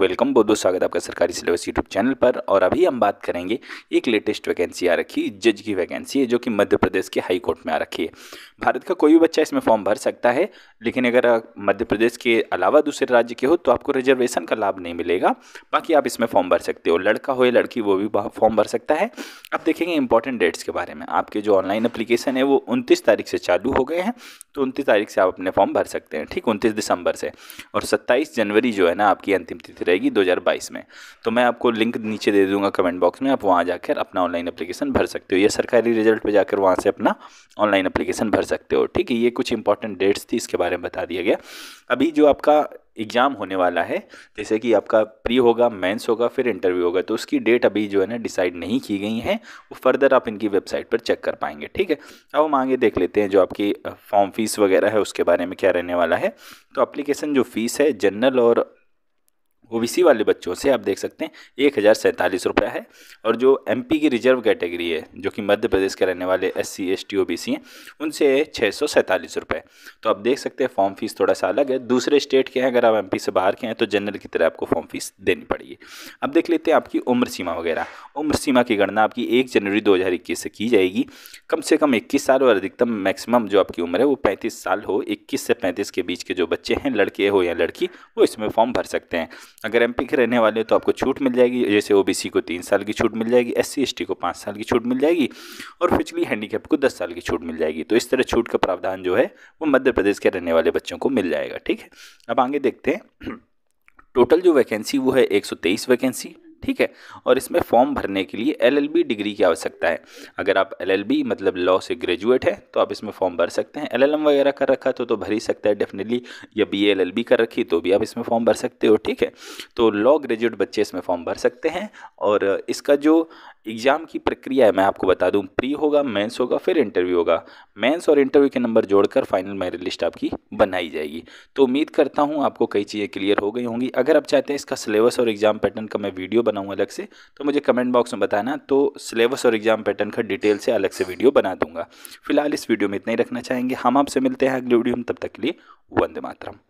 welcome बहुत बहुत स्वागत है आपका सरकारी सिलेबस यूट्यूब चैनल पर और अभी हम बात करेंगे एक लेटेस्ट वैकेंसी आ रखी जज की वैकेंसी है जो कि मध्य प्रदेश के हाई कोर्ट में आ रखी है भारत का कोई भी बच्चा इसमें फॉर्म भर सकता है लेकिन अगर मध्य प्रदेश के अलावा दूसरे राज्य के हो तो आपको रिजर्वेशन का लाभ नहीं मिलेगा बाकी आप इसमें फॉर्म भर सकते हो लड़का हो या लड़की वो भी फॉर्म भर सकता है अब देखेंगे इंपॉर्टेंट डेट्स के बारे में आपके जो ऑनलाइन अप्लीकेशन है वो उनतीस तारीख से चालू हो गए हैं तो उनतीस तारीख से आप अपने फॉर्म भर सकते हैं ठीक उनतीस दिसंबर से और सत्ताईस जनवरी जो है ना आपकी अंतिम स्थिति रहेगी 2022 में तो मैं आपको लिंक नीचे दे दूंगा कमेंट बॉक्स में आप वहाँ जाकर अपना ऑनलाइन अप्लीकेशन भर सकते हो या सरकारी रिजल्ट पर जाकर वहाँ से अपना ऑनलाइन अप्लीकेशन भर सकते हो ठीक है ये कुछ इंपॉर्टेंट डेट्स थी इसके बारे में बता दिया गया अभी जो आपका एग्ज़ाम होने वाला है जैसे कि आपका प्री होगा मेंस होगा फिर इंटरव्यू होगा तो उसकी डेट अभी जो है ना डिसाइड नहीं की गई है वो फर्दर आप इनकी वेबसाइट पर चेक कर पाएंगे ठीक है अब हम आगे देख लेते हैं जो आपकी फॉर्म फीस वगैरह है उसके बारे में क्या रहने वाला है तो अप्लीकेशन जो फ़ीस है जनरल और ओ वाले बच्चों से आप देख सकते हैं एक हज़ार सैंतालीस रुपया है और जो एम की रिजर्व कैटेगरी है जो कि मध्य प्रदेश के रहने वाले S C S T O B C हैं उनसे है छः सौ सैंतालीस रुपये तो आप देख सकते हैं फॉर्म फीस थोड़ा सा अलग है दूसरे स्टेट के हैं अगर आप एम से बाहर के हैं तो जनरल की तरह आपको फॉर्म फीस देनी पड़ेगी अब देख लेते हैं आपकी उम्र सीमा वगैरह उम्र सीमा की गणना आपकी एक जनवरी दो हज़ार इक्कीस से की जाएगी कम से कम इक्कीस साल और अधिकतम मैक्सिमम जो आपकी उम्र है वो पैंतीस साल हो इक्कीस से पैंतीस के बीच के जो बच्चे हैं लड़के हो या लड़की वो इसमें फॉर्म भर सकते हैं अगर एमपी के रहने वाले हैं तो आपको छूट मिल जाएगी जैसे ओबीसी को तीन साल की छूट मिल जाएगी एससी एसटी को पाँच साल की छूट मिल जाएगी और फिजिकली हैंडीकैप को दस साल की छूट मिल जाएगी तो इस तरह छूट का प्रावधान जो है वो मध्य प्रदेश के रहने वाले बच्चों को मिल जाएगा ठीक है अब आगे देखते हैं टोटल जो वैकेंसी वो है एक वैकेंसी ठीक है और इसमें फॉर्म भरने के लिए एलएलबी डिग्री की आवश्यकता है अगर आप एलएलबी मतलब लॉ से ग्रेजुएट हैं तो आप इसमें फॉर्म भर सकते हैं एलएलएम वगैरह कर रखा तो तो भर ही सकता है डेफिनेटली या बी एलएलबी कर रखी तो भी आप इसमें फॉर्म भर सकते हो ठीक है तो लॉ ग्रेजुएट बच्चे इसमें फॉर्म भर सकते हैं और इसका जो एग्ज़ाम की प्रक्रिया है मैं आपको बता दूं प्री होगा मेंस होगा फिर इंटरव्यू होगा मेंस और इंटरव्यू के नंबर जोड़कर फाइनल मेरिट लिस्ट आपकी बनाई जाएगी तो उम्मीद करता हूं आपको कई चीज़ें क्लियर हो गई होंगी अगर आप चाहते हैं इसका सिलेबस और एग्ज़ाम पैटर्न का मैं वीडियो बनाऊँ अलग से तो मुझे कमेंट बॉक्स में बताना तो सिलेबस और एग्ज़ाम पैटर्न का डिटेल से अलग से वीडियो बना दूंगा फिलहाल इस वीडियो में इतना ही रखना चाहेंगे हम आपसे मिलते हैं अगले वीडियो में तब तक के लिए वंदे मातरम